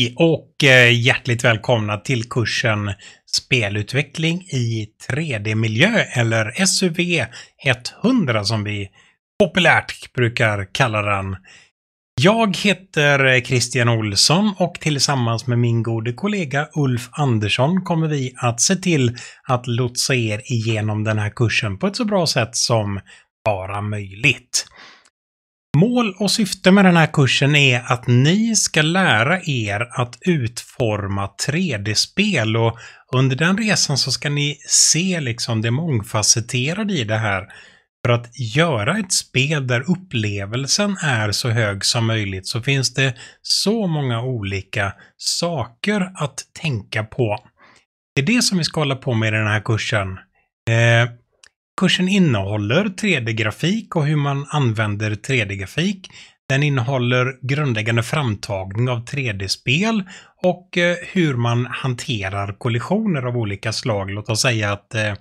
Hej och eh, hjärtligt välkomna till kursen Spelutveckling i 3D-miljö eller SUV 100 som vi populärt brukar kalla den. Jag heter Christian Olsson och tillsammans med min gode kollega Ulf Andersson kommer vi att se till att lotsa er igenom den här kursen på ett så bra sätt som bara möjligt. Mål och syfte med den här kursen är att ni ska lära er att utforma 3D-spel och under den resan så ska ni se liksom det mångfacetterade i det här. För att göra ett spel där upplevelsen är så hög som möjligt så finns det så många olika saker att tänka på. Det är det som vi ska hålla på med i den här kursen. Eh, Kursen innehåller 3D-grafik och hur man använder 3D-grafik. Den innehåller grundläggande framtagning av 3D-spel och eh, hur man hanterar kollisioner av olika slag. Låt oss säga att eh,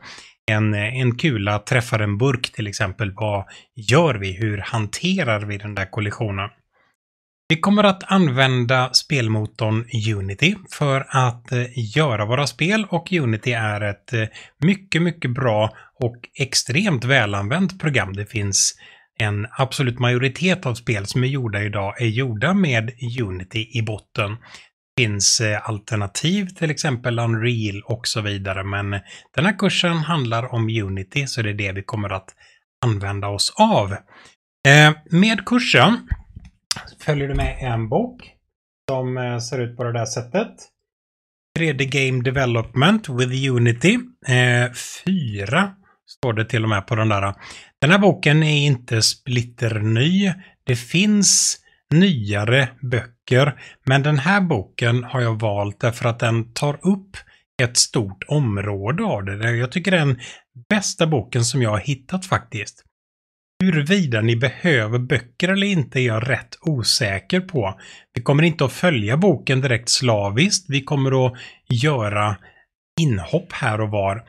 en, en kula träffar en burk till exempel. Vad gör vi? Hur hanterar vi den där kollisionen? Vi kommer att använda spelmotorn Unity för att eh, göra våra spel och Unity är ett eh, mycket, mycket bra och extremt välanvänt program. Det finns en absolut majoritet av spel som är gjorda idag är gjorda med Unity i botten. Det finns eh, alternativ, till exempel Unreal och så vidare, men den här kursen handlar om Unity så det är det vi kommer att använda oss av. Med kursen följer du med en bok som eh, ser ut på det där sättet. 3D Game Development with Unity eh, 4 står det till och med på den där. Den här boken är inte splitterny. Det finns nyare böcker, men den här boken har jag valt därför att den tar upp ett stort område av det. Jag tycker det är den bästa boken som jag har hittat faktiskt. Huruvida ni behöver böcker eller inte är jag rätt osäker på. Vi kommer inte att följa boken direkt slaviskt. Vi kommer att göra inhopp här och var.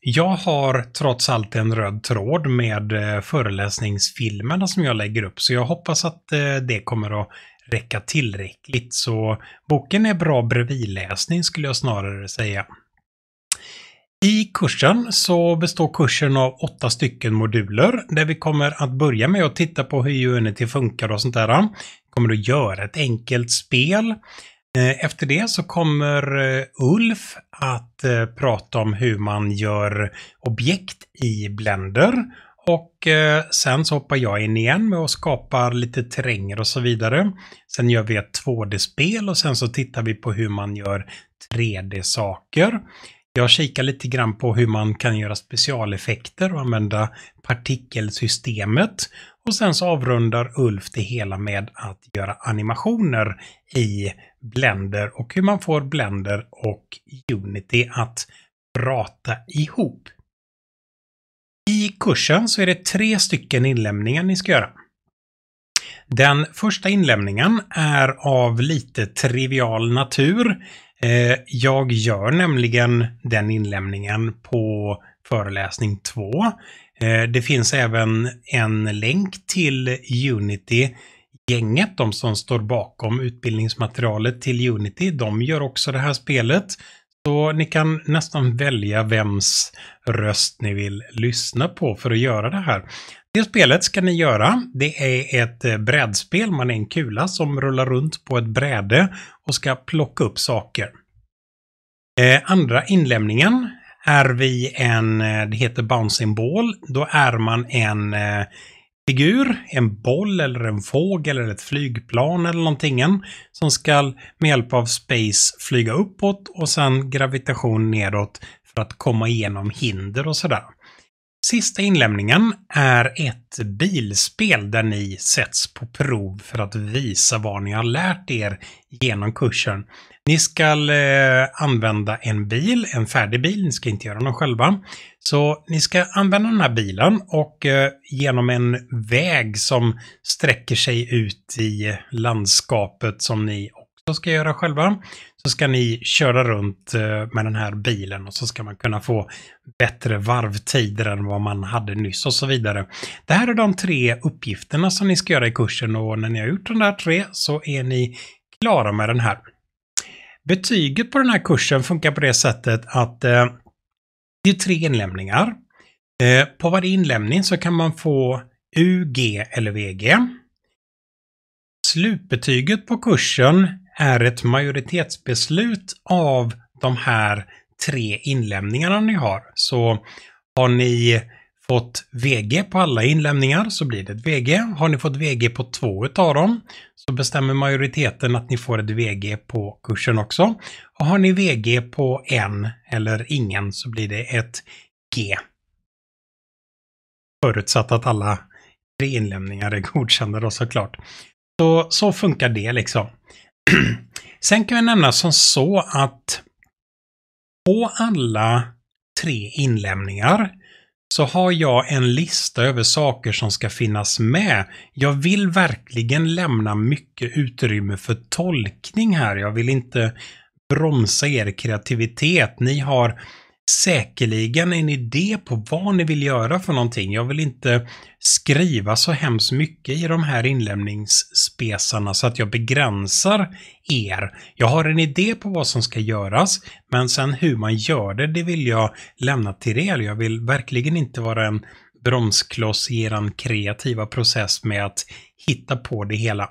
Jag har trots allt en röd tråd med eh, föreläsningsfilmerna som jag lägger upp, så jag hoppas att eh, det kommer att räcka tillräckligt. Så boken är bra bredvidläsning skulle jag snarare säga. I kursen så består kursen av åtta stycken moduler där vi kommer att börja med att titta på hur Unity funkar och sånt där. Vi Kommer att göra ett enkelt spel. Eh, efter det så kommer eh, Ulf att eh, prata om hur man gör objekt i Blender. Och sen så hoppar jag in igen med att skapa lite terränger och så vidare. Sen gör vi ett 2D-spel och sen så tittar vi på hur man gör 3D-saker. Jag kikar lite grann på hur man kan göra specialeffekter och använda partikelsystemet. Och sen så avrundar Ulf det hela med att göra animationer i Blender och hur man får Blender och Unity att prata ihop. I kursen så är det tre stycken inlämningar ni ska göra. Den första inlämningen är av lite trivial natur. Eh, jag gör nämligen den inlämningen på föreläsning 2. Eh, det finns även en länk till Unity gänget, de som står bakom utbildningsmaterialet till Unity, de gör också det här spelet. Så ni kan nästan välja vems röst ni vill lyssna på för att göra det här. Det spelet ska ni göra. Det är ett eh, brädspel. Man är en kula som rullar runt på ett bräde och ska plocka upp saker. Eh, andra inlämningen är vi en, eh, det heter Bouncing Ball. Då är man en figur, en boll eller en fågel eller ett flygplan eller någonting som ska med hjälp av space flyga uppåt och sen gravitation nedåt för att komma igenom hinder och sådär. Sista inlämningen är ett bilspel där ni sätts på prov för att visa vad ni har lärt er genom kursen. Ni ska eh, använda en bil, en färdig bil, ni ska inte göra den själva. Så ni ska använda den här bilen och eh, genom en väg som sträcker sig ut i landskapet som ni ska göra själva. Så ska ni köra runt eh, med den här bilen och så ska man kunna få bättre varvtider än vad man hade nyss och så vidare. Det här är de tre uppgifterna som ni ska göra i kursen och när ni har gjort de där tre så är ni klara med den här. Betyget på den här kursen funkar på det sättet att eh, det är tre inlämningar. Eh, på varje inlämning så kan man få UG eller VG. Slutbetyget på kursen är ett majoritetsbeslut av de här tre inlämningarna ni har. Så har ni fått VG på alla inlämningar så blir det ett VG. Har ni fått VG på två utav dem så bestämmer majoriteten att ni får ett VG på kursen också. Och har ni VG på en eller ingen så blir det ett G. Förutsatt att alla tre inlämningar är godkända då såklart. Så, så funkar det liksom. Sen kan jag nämna som så att på alla tre inlämningar så har jag en lista över saker som ska finnas med. Jag vill verkligen lämna mycket utrymme för tolkning här. Jag vill inte bromsa er kreativitet. Ni har säkerligen en idé på vad ni vill göra för någonting. Jag vill inte skriva så hemskt mycket i de här inlämningsspesarna så att jag begränsar er. Jag har en idé på vad som ska göras, men sen hur man gör det, det vill jag lämna till er. Jag vill verkligen inte vara en bromskloss i er kreativa process med att hitta på det hela.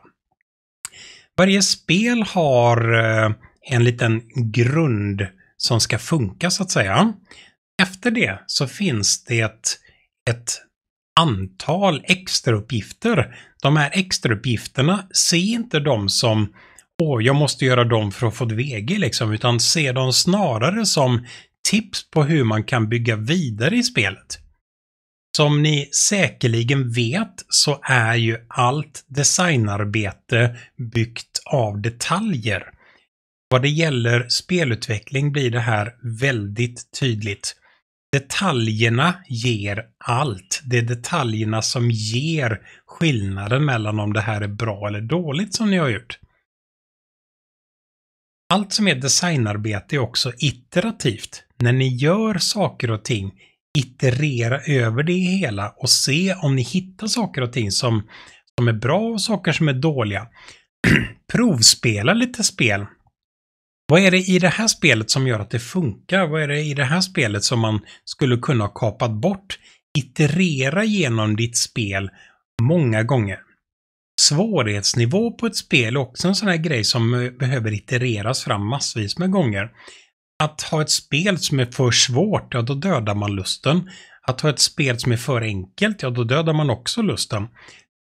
Varje spel har eh, en liten grund som ska funka så att säga. Efter det så finns det ett, ett antal extrauppgifter. De här extrauppgifterna, se inte dem som åh, jag måste göra dem för att få ett VG liksom, utan se dem snarare som tips på hur man kan bygga vidare i spelet. Som ni säkerligen vet så är ju allt designarbete byggt av detaljer. Vad det gäller spelutveckling blir det här väldigt tydligt. Detaljerna ger allt. Det är detaljerna som ger skillnaden mellan om det här är bra eller dåligt som ni har gjort. Allt som är designarbete är också iterativt. När ni gör saker och ting, iterera över det hela och se om ni hittar saker och ting som, som är bra och saker som är dåliga. Provspela lite spel vad är det i det här spelet som gör att det funkar? Vad är det i det här spelet som man skulle kunna ha kapat bort? Iterera genom ditt spel många gånger. Svårighetsnivå på ett spel är också en sån här grej som eh, behöver itereras fram massvis med gånger. Att ha ett spel som är för svårt, ja då dödar man lusten. Att ha ett spel som är för enkelt, ja då dödar man också lusten.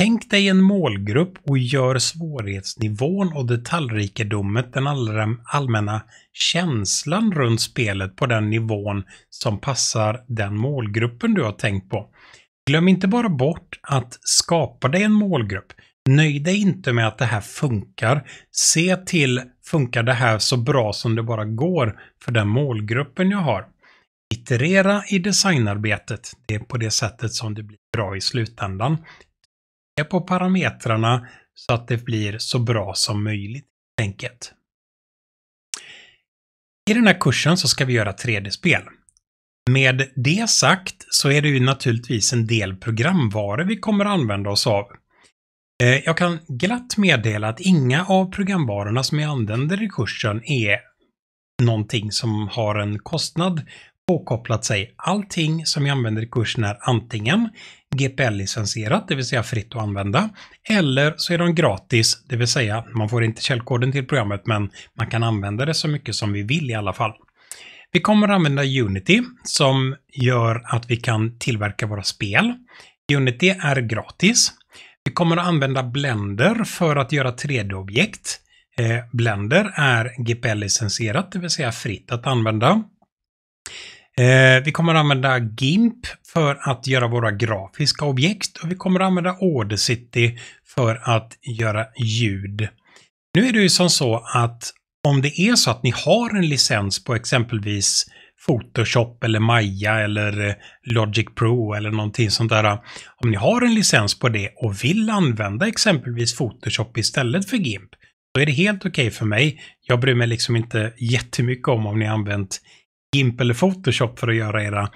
Tänk dig en målgrupp och gör svårighetsnivån och detaljrikedomen den allmänna känslan runt spelet på den nivån som passar den målgruppen du har tänkt på. Glöm inte bara bort att skapa dig en målgrupp. Nöj dig inte med att det här funkar. Se till, funkar det här så bra som det bara går för den målgruppen jag har? Iterera i designarbetet. Det är på det sättet som det blir bra i slutändan på parametrarna så att det blir så bra som möjligt. Enkelt. I den här kursen så ska vi göra 3D-spel. Med det sagt så är det ju naturligtvis en del programvaror vi kommer använda oss av. Eh, jag kan glatt meddela att inga av programvarorna som jag använder i kursen är någonting som har en kostnad påkopplat sig. Allting som jag använder i kursen är antingen GPL-licensierat, det vill säga fritt att använda. Eller så är de gratis, det vill säga man får inte källkoden till programmet men man kan använda det så mycket som vi vill i alla fall. Vi kommer använda Unity som gör att vi kan tillverka våra spel. Unity är gratis. Vi kommer att använda Blender för att göra 3D-objekt. Eh, Blender är GPL-licensierat, det vill säga fritt att använda. Eh, vi kommer att använda GIMP för att göra våra grafiska objekt och vi kommer att använda Audacity för att göra ljud. Nu är det ju som så att om det är så att ni har en licens på exempelvis Photoshop eller Maya eller eh, Logic Pro eller någonting sånt där. Om ni har en licens på det och vill använda exempelvis Photoshop istället för GIMP, då är det helt okej okay för mig. Jag bryr mig liksom inte jättemycket om om ni använt GIMP eller Photoshop för att göra era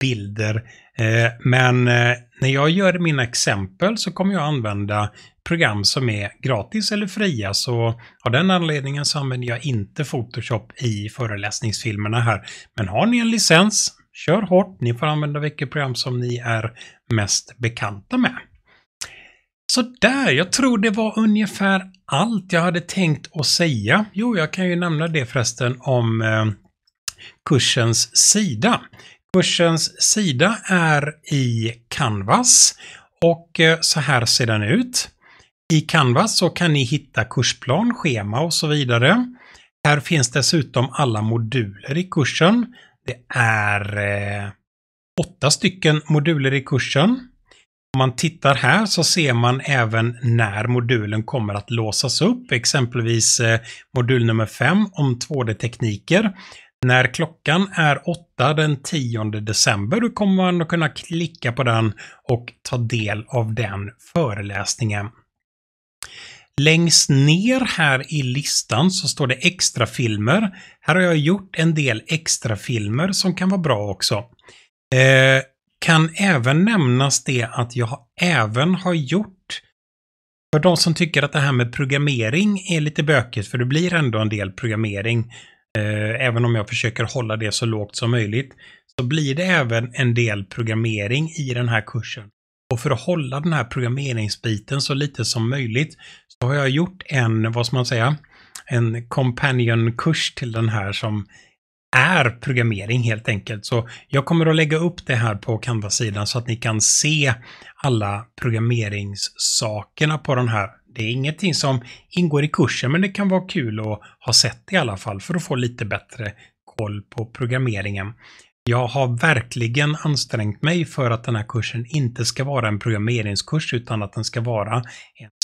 bilder. Eh, men eh, när jag gör mina exempel så kommer jag använda program som är gratis eller fria så av den anledningen så använder jag inte Photoshop i föreläsningsfilmerna här. Men har ni en licens, kör hårt. Ni får använda vilket program som ni är mest bekanta med. Så där, jag tror det var ungefär allt jag hade tänkt att säga. Jo, jag kan ju nämna det förresten om eh, kursens sida. Kursens sida är i Canvas och eh, så här ser den ut. I Canvas så kan ni hitta kursplan, schema och så vidare. Här finns dessutom alla moduler i kursen. Det är eh, åtta stycken moduler i kursen. Om man tittar här så ser man även när modulen kommer att låsas upp, exempelvis eh, modul nummer 5 om 2D-tekniker. När klockan är åtta den 10 december då kommer man att kunna klicka på den och ta del av den föreläsningen. Längst ner här i listan så står det extra filmer. Här har jag gjort en del extra filmer som kan vara bra också. Eh, kan även nämnas det att jag även har gjort för de som tycker att det här med programmering är lite bökigt, för det blir ändå en del programmering, Eh, även om jag försöker hålla det så lågt som möjligt, så blir det även en del programmering i den här kursen. Och för att hålla den här programmeringsbiten så lite som möjligt så har jag gjort en, vad ska man säga, en companion-kurs till den här som är programmering helt enkelt. Så jag kommer att lägga upp det här på Canva-sidan så att ni kan se alla programmeringssakerna på den här det är ingenting som ingår i kursen, men det kan vara kul att ha sett i alla fall för att få lite bättre koll på programmeringen. Jag har verkligen ansträngt mig för att den här kursen inte ska vara en programmeringskurs utan att den ska vara en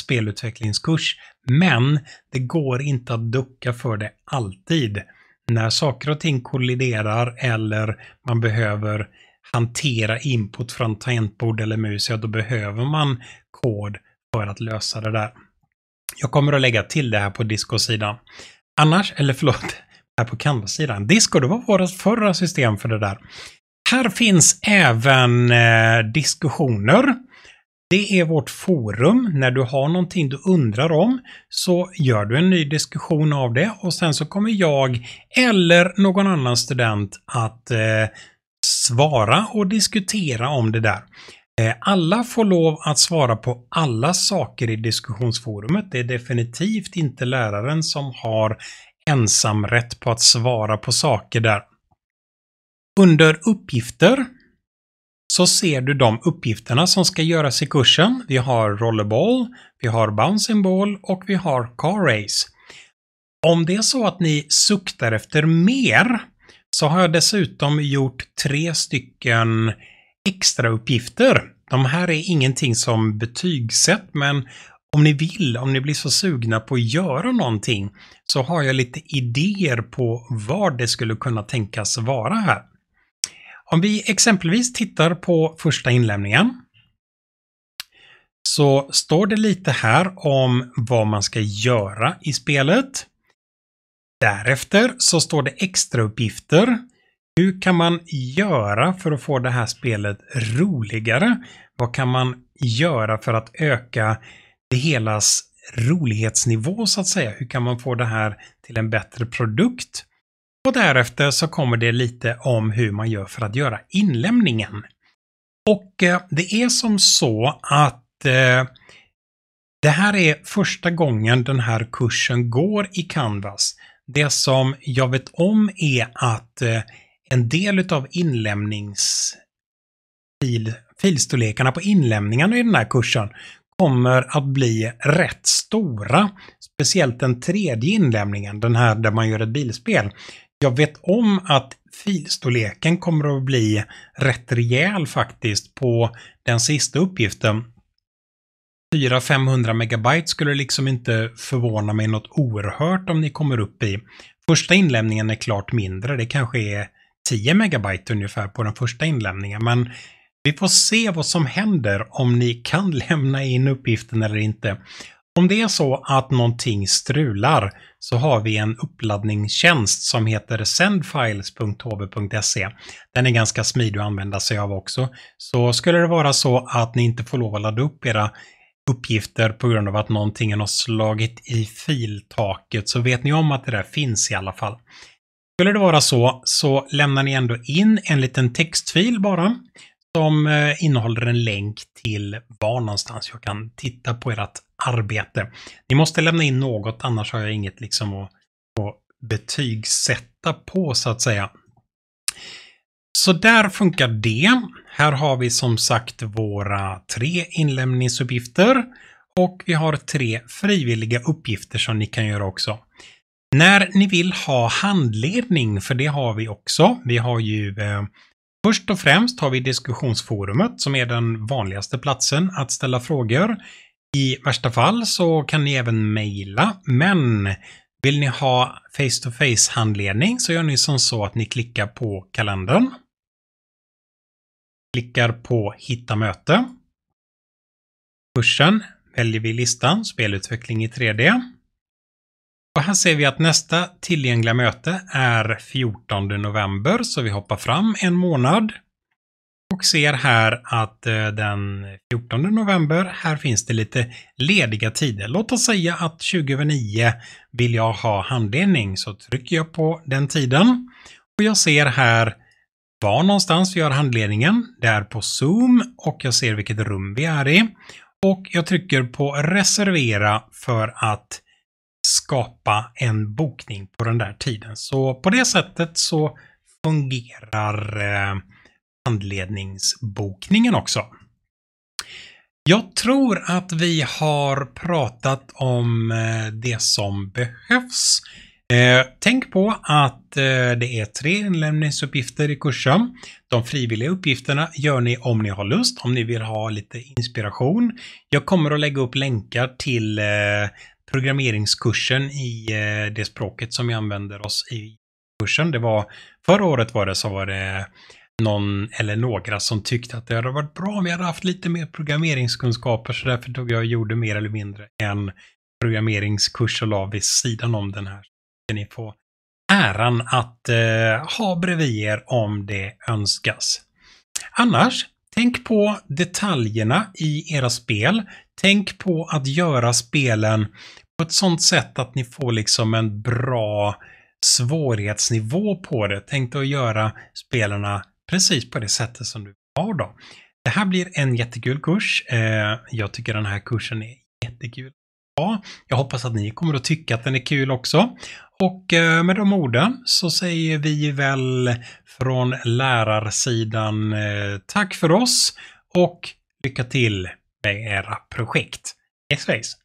spelutvecklingskurs. Men det går inte att ducka för det alltid. När saker och ting kolliderar eller man behöver hantera input från tangentbord eller mus, ja då behöver man kod för att lösa det där. Jag kommer att lägga till det här på Disco-sidan. Annars, eller förlåt, här på Canvas-sidan. Disco, det var vårt förra system för det där. Här finns även eh, diskussioner. Det är vårt forum. När du har någonting du undrar om så gör du en ny diskussion av det och sen så kommer jag eller någon annan student att eh, svara och diskutera om det där. Eh, alla får lov att svara på alla saker i diskussionsforumet. Det är definitivt inte läraren som har ensamrätt på att svara på saker där. Under uppgifter så ser du de uppgifterna som ska göras i kursen. Vi har rollerball, vi har bouncing ball och vi har car race. Om det är så att ni suktar efter mer så har jag dessutom gjort tre stycken extra uppgifter. De här är ingenting som betygsätt, men om ni vill, om ni blir så sugna på att göra någonting, så har jag lite idéer på vad det skulle kunna tänkas vara här. Om vi exempelvis tittar på första inlämningen så står det lite här om vad man ska göra i spelet. Därefter så står det extrauppgifter hur kan man göra för att få det här spelet roligare? Vad kan man göra för att öka det helas rolighetsnivå så att säga? Hur kan man få det här till en bättre produkt? Och därefter så kommer det lite om hur man gör för att göra inlämningen. Och eh, det är som så att eh, det här är första gången den här kursen går i Canvas. Det som jag vet om är att eh, en del av inlämnings filstorlekarna på inlämningarna i den här kursen kommer att bli rätt stora. Speciellt den tredje inlämningen, den här där man gör ett bilspel. Jag vet om att filstorleken kommer att bli rätt rejäl faktiskt på den sista uppgiften. 400-500 megabyte skulle liksom inte förvåna mig något oerhört om ni kommer upp i. Första inlämningen är klart mindre, det kanske är 10 megabyte ungefär på den första inlämningen. Men vi får se vad som händer om ni kan lämna in uppgiften eller inte. Om det är så att någonting strular så har vi en uppladdningstjänst som heter sendfiles.hv.se. Den är ganska smidig att använda sig av också. Så skulle det vara så att ni inte får lov att ladda upp era uppgifter på grund av att någonting har slagit i filtaket så vet ni om att det där finns i alla fall. Skulle det vara så, så lämnar ni ändå in en liten textfil bara som eh, innehåller en länk till var någonstans jag kan titta på ert arbete. Ni måste lämna in något, annars har jag inget liksom att, att betygsätta på så att säga. Så där funkar det. Här har vi som sagt våra tre inlämningsuppgifter och vi har tre frivilliga uppgifter som ni kan göra också. När ni vill ha handledning, för det har vi också. Vi har ju eh, Först och främst har vi diskussionsforumet som är den vanligaste platsen att ställa frågor. I värsta fall så kan ni även mejla, men vill ni ha face-to-face handledning så gör ni som så att ni klickar på kalendern. Klickar på hitta möte. Kursen väljer vi listan spelutveckling i 3D. Och här ser vi att nästa tillgängliga möte är 14 november, så vi hoppar fram en månad. Och ser här att eh, den 14 november, här finns det lite lediga tider. Låt oss säga att 2009 vill jag ha handledning, så trycker jag på den tiden. Och jag ser här var någonstans vi gör handledningen. Det är på Zoom och jag ser vilket rum vi är i. Och jag trycker på reservera för att skapa en bokning på den där tiden. Så på det sättet så fungerar eh, handledningsbokningen också. Jag tror att vi har pratat om eh, det som behövs. Eh, tänk på att det är tre inlämningsuppgifter i kursen. De frivilliga uppgifterna gör ni om ni har lust, om ni vill ha lite inspiration. Jag kommer att lägga upp länkar till programmeringskursen i eh, det språket som vi använder oss i kursen. Det var, förra året var det så var det någon eller några som tyckte att det hade varit bra om vi hade haft lite mer programmeringskunskaper så därför tog jag och gjorde mer eller mindre en programmeringskurs och la vid sidan om den här. Så ni får äran att eh, ha bredvid er om det önskas. Annars, tänk på detaljerna i era spel. Tänk på att göra spelen på ett sånt sätt att ni får liksom en bra svårighetsnivå på det. Tänk dig att göra spelarna precis på det sättet som du har då. Det här blir en jättekul kurs. Eh, jag tycker den här kursen är jättekul. Ja, jag hoppas att ni kommer att tycka att den är kul också. Och eh, med de orden så säger vi väl från lärarsidan eh, tack för oss och lycka till med era projekt. Yes,